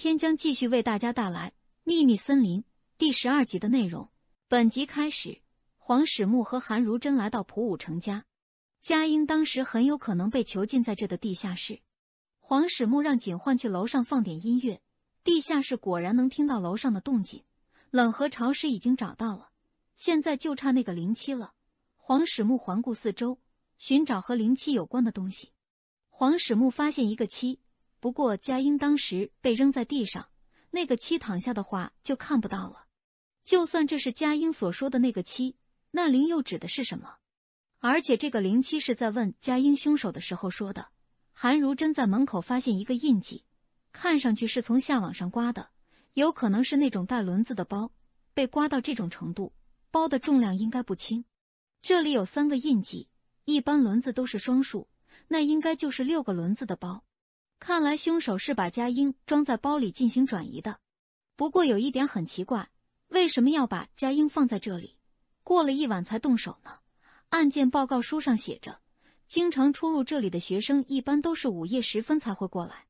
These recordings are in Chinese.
天将继续为大家带来《秘密森林》第十二集的内容。本集开始，黄始木和韩如真来到普武成家，佳英当时很有可能被囚禁在这的地下室。黄始木让警幻去楼上放点音乐，地下室果然能听到楼上的动静。冷和潮湿已经找到了，现在就差那个零七了。黄始木环顾四周，寻找和零七有关的东西。黄始木发现一个七。不过，佳英当时被扔在地上，那个七躺下的话就看不到了。就算这是佳英所说的那个七，那灵又指的是什么？而且这个灵七是在问佳英凶手的时候说的。韩如真在门口发现一个印记，看上去是从下往上刮的，有可能是那种带轮子的包，被刮到这种程度，包的重量应该不轻。这里有三个印记，一般轮子都是双数，那应该就是六个轮子的包。看来凶手是把佳英装在包里进行转移的，不过有一点很奇怪，为什么要把佳英放在这里，过了一晚才动手呢？案件报告书上写着，经常出入这里的学生一般都是午夜时分才会过来，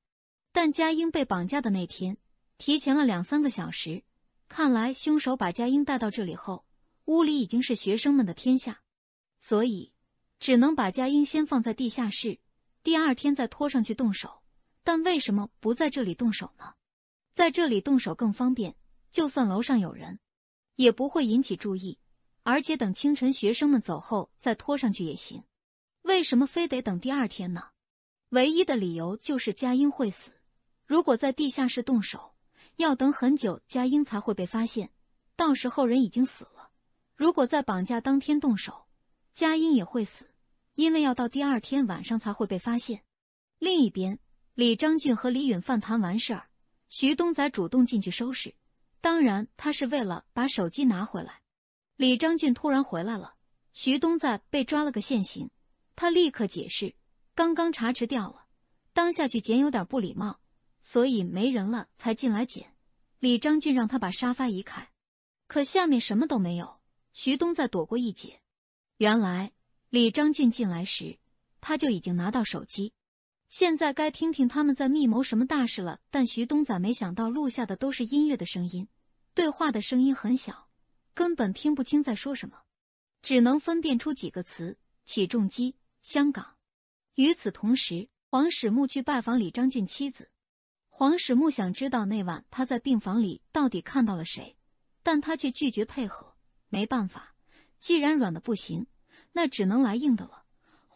但佳英被绑架的那天，提前了两三个小时。看来凶手把佳英带到这里后，屋里已经是学生们的天下，所以只能把佳英先放在地下室，第二天再拖上去动手。但为什么不在这里动手呢？在这里动手更方便，就算楼上有人，也不会引起注意。而且等清晨学生们走后再拖上去也行。为什么非得等第二天呢？唯一的理由就是佳音会死。如果在地下室动手，要等很久佳音才会被发现，到时候人已经死了。如果在绑架当天动手，佳音也会死，因为要到第二天晚上才会被发现。另一边。李张俊和李允范谈完事儿，徐东仔主动进去收拾，当然他是为了把手机拿回来。李张俊突然回来了，徐东在被抓了个现行，他立刻解释，刚刚查迟掉了，当下去捡有点不礼貌，所以没人了才进来捡。李张俊让他把沙发移开，可下面什么都没有。徐东在躲过一劫，原来李张俊进来时，他就已经拿到手机。现在该听听他们在密谋什么大事了。但徐东仔没想到录下的都是音乐的声音，对话的声音很小，根本听不清在说什么，只能分辨出几个词：起重机、香港。与此同时，黄始木去拜访李章俊妻子。黄始木想知道那晚他在病房里到底看到了谁，但他却拒绝配合。没办法，既然软的不行，那只能来硬的了。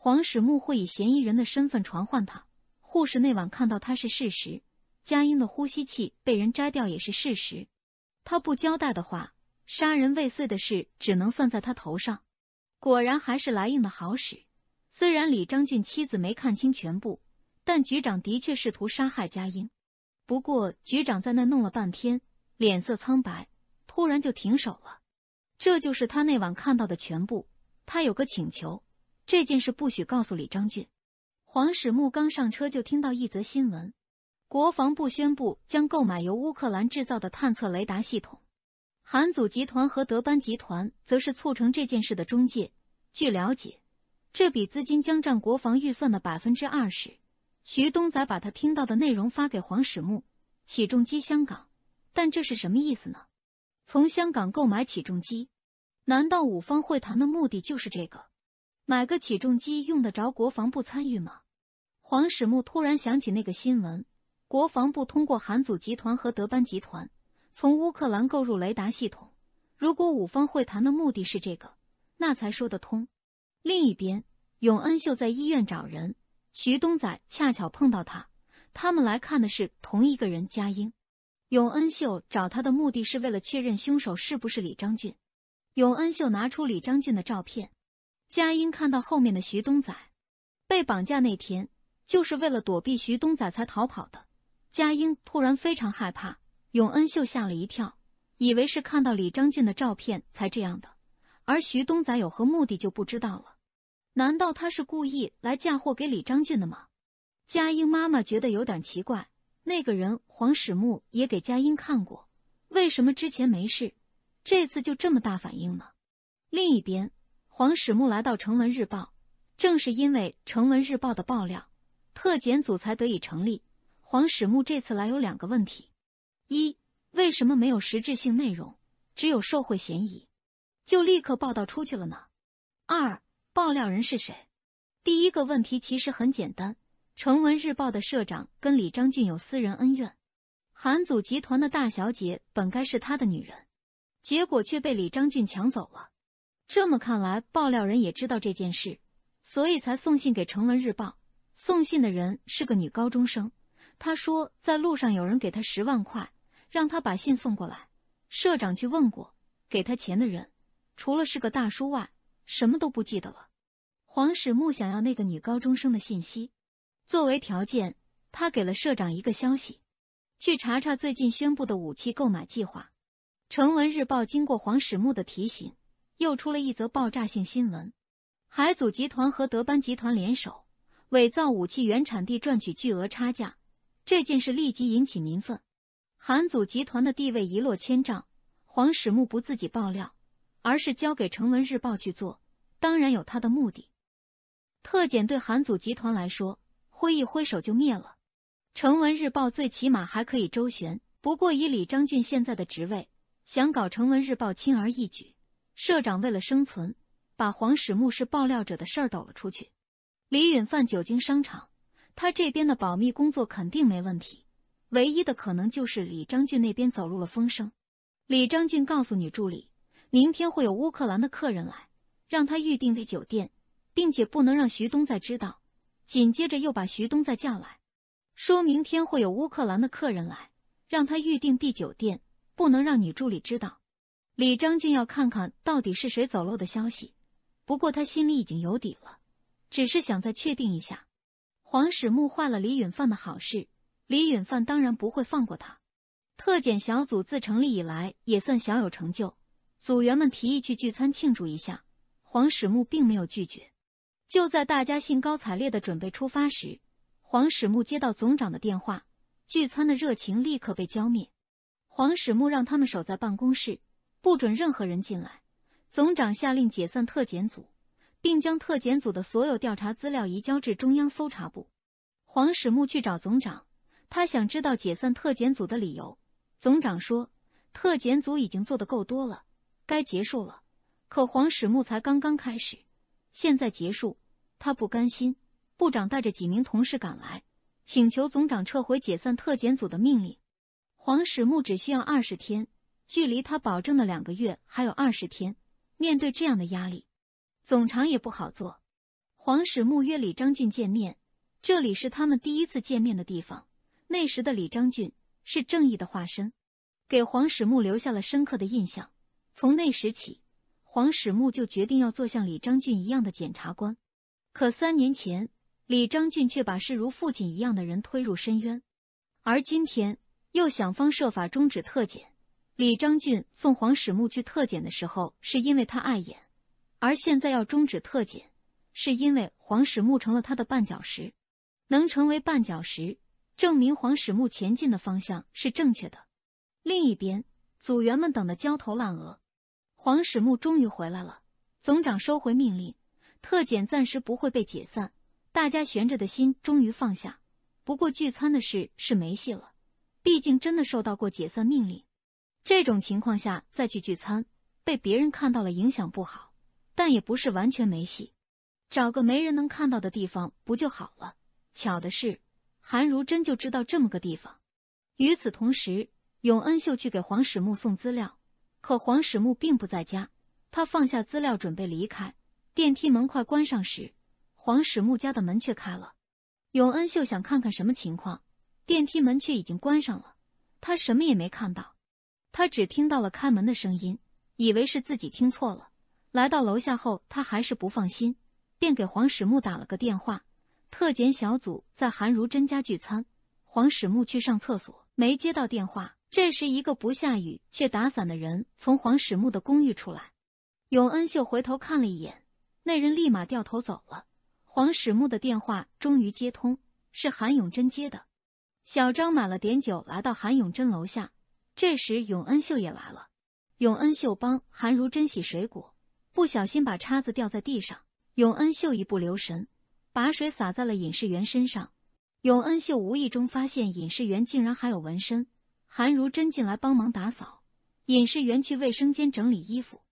黄始木会以嫌疑人的身份传唤他。护士那晚看到他是事实，佳英的呼吸器被人摘掉也是事实。他不交代的话，杀人未遂的事只能算在他头上。果然还是来硬的好使。虽然李章俊妻子没看清全部，但局长的确试图杀害佳英。不过局长在那弄了半天，脸色苍白，突然就停手了。这就是他那晚看到的全部。他有个请求。这件事不许告诉李章俊。黄始木刚上车就听到一则新闻：国防部宣布将购买由乌克兰制造的探测雷达系统。韩祖集团和德班集团则是促成这件事的中介。据了解，这笔资金将占国防预算的百分之二十。徐东仔把他听到的内容发给黄始木：“起重机，香港，但这是什么意思呢？从香港购买起重机，难道五方会谈的目的就是这个？”买个起重机用得着国防部参与吗？黄始木突然想起那个新闻，国防部通过韩祖集团和德班集团从乌克兰购入雷达系统。如果五方会谈的目的是这个，那才说得通。另一边，永恩秀在医院找人，徐东仔恰巧碰到他。他们来看的是同一个人，佳英。永恩秀找他的目的是为了确认凶手是不是李章俊。永恩秀拿出李章俊的照片。佳英看到后面的徐东仔，被绑架那天就是为了躲避徐东仔才逃跑的。佳英突然非常害怕，永恩秀吓了一跳，以为是看到李章俊的照片才这样的。而徐东仔有何目的就不知道了，难道他是故意来嫁祸给李章俊的吗？佳英妈妈觉得有点奇怪，那个人黄始木也给佳英看过，为什么之前没事，这次就这么大反应呢？另一边。黄始木来到《成文日报》，正是因为《成文日报》的爆料，特检组才得以成立。黄始木这次来有两个问题：一，为什么没有实质性内容，只有受贿嫌疑，就立刻报道出去了呢？二，爆料人是谁？第一个问题其实很简单，《成文日报》的社长跟李章俊有私人恩怨，韩祖集团的大小姐本该是他的女人，结果却被李章俊抢走了。这么看来，爆料人也知道这件事，所以才送信给《成文日报》。送信的人是个女高中生，她说在路上有人给她十万块，让她把信送过来。社长去问过，给她钱的人除了是个大叔外，什么都不记得了。黄始木想要那个女高中生的信息，作为条件，他给了社长一个消息：去查查最近宣布的武器购买计划。《成文日报》经过黄始木的提醒。又出了一则爆炸性新闻：海祖集团和德班集团联手伪造武器原产地，赚取巨额差价。这件事立即引起民愤，韩祖集团的地位一落千丈。黄始木不自己爆料，而是交给《成文日报》去做，当然有他的目的。特检对韩祖集团来说，挥一挥手就灭了。《成文日报》最起码还可以周旋。不过，以李章俊现在的职位，想搞《成文日报》轻而易举。社长为了生存，把黄始木是爆料者的事儿抖了出去。李允范久经商场，他这边的保密工作肯定没问题。唯一的可能就是李章俊那边走漏了风声。李章俊告诉女助理，明天会有乌克兰的客人来，让他预定的酒店，并且不能让徐东在知道。紧接着又把徐东再叫来，说明天会有乌克兰的客人来，让他预定的酒店，不能让女助理知道。李章俊要看看到底是谁走漏的消息，不过他心里已经有底了，只是想再确定一下。黄始木坏了李允范的好事，李允范当然不会放过他。特检小组自成立以来也算小有成就，组员们提议去聚餐庆祝一下。黄始木并没有拒绝。就在大家兴高采烈的准备出发时，黄始木接到总长的电话，聚餐的热情立刻被浇灭。黄始木让他们守在办公室。不准任何人进来。总长下令解散特检组，并将特检组的所有调查资料移交至中央搜查部。黄始木去找总长，他想知道解散特检组的理由。总长说，特检组已经做得够多了，该结束了。可黄始木才刚刚开始，现在结束，他不甘心。部长带着几名同事赶来，请求总长撤回解散特检组的命令。黄始木只需要二十天。距离他保证的两个月还有二十天，面对这样的压力，总长也不好做。黄始木约李章俊见面，这里是他们第一次见面的地方。那时的李章俊是正义的化身，给黄始木留下了深刻的印象。从那时起，黄始木就决定要做像李章俊一样的检察官。可三年前，李章俊却把视如父亲一样的人推入深渊，而今天又想方设法终止特检。李章俊送黄始木去特检的时候，是因为他碍眼；而现在要终止特检，是因为黄始木成了他的绊脚石。能成为绊脚石，证明黄始木前进的方向是正确的。另一边，组员们等得焦头烂额，黄始木终于回来了。总长收回命令，特检暂时不会被解散。大家悬着的心终于放下。不过聚餐的事是没戏了，毕竟真的受到过解散命令。这种情况下再去聚餐，被别人看到了影响不好，但也不是完全没戏，找个没人能看到的地方不就好了？巧的是，韩如真就知道这么个地方。与此同时，永恩秀去给黄始木送资料，可黄始木并不在家。他放下资料准备离开，电梯门快关上时，黄始木家的门却开了。永恩秀想看看什么情况，电梯门却已经关上了，他什么也没看到。他只听到了开门的声音，以为是自己听错了。来到楼下后，他还是不放心，便给黄始木打了个电话。特检小组在韩如真家聚餐，黄始木去上厕所，没接到电话。这时，一个不下雨却打伞的人从黄始木的公寓出来。永恩秀回头看了一眼，那人立马掉头走了。黄始木的电话终于接通，是韩永贞接的。小张买了点酒，来到韩永贞楼下。这时，永恩秀也来了。永恩秀帮韩如真洗水果，不小心把叉子掉在地上。永恩秀一不留神，把水洒在了尹世元身上。永恩秀无意中发现尹世元竟然还有纹身。韩如真进来帮忙打扫。尹世元去卫生间整理衣服。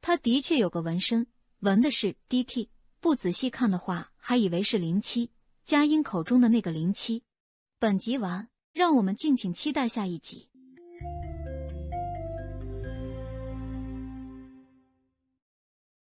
他的确有个纹身，纹的是 “D T”，不仔细看的话还以为是“零七”。佳音口中的那个“零七”。本集完，让我们敬请期待下一集。